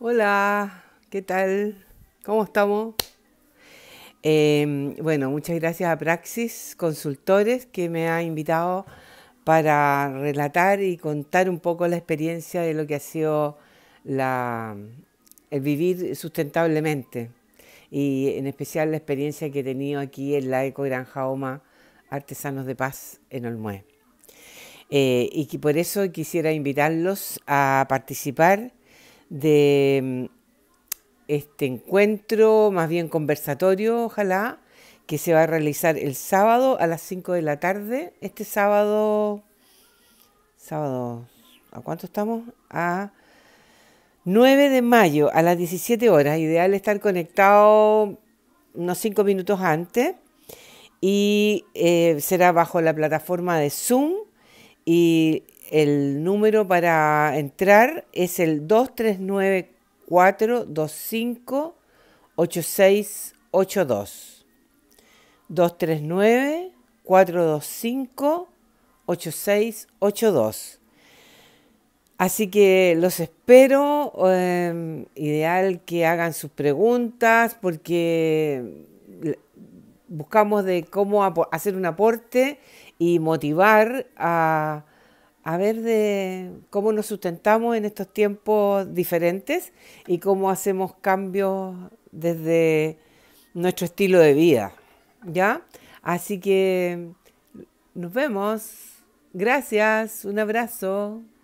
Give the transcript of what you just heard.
Hola, ¿qué tal? ¿Cómo estamos? Em, bueno, muchas gracias a Praxis Consultores que me ha invitado para relatar y contar un poco la experiencia de lo que ha sido la, el vivir sustentablemente y en especial la experiencia que he tenido aquí en la Eco Granja Oma Artesanos de Paz en Olmué. Eh, y que por eso quisiera invitarlos a participar de mm, este encuentro, más bien conversatorio, ojalá, que se va a realizar el sábado a las 5 de la tarde. Este sábado, sábado, ¿a cuánto estamos? A 9 de mayo a las 17 horas. Ideal estar conectado unos 5 minutos antes. Y eh, será bajo la plataforma de Zoom. Y el número para entrar es el 239-425-8682. 239-425-8682. Así que los espero. Em, ideal que hagan sus preguntas porque buscamos de cómo hacer un aporte y motivar a a ver de cómo nos sustentamos en estos tiempos diferentes y cómo hacemos cambios desde nuestro estilo de vida. ¿Ya? Así que nos vemos. Gracias. Un abrazo.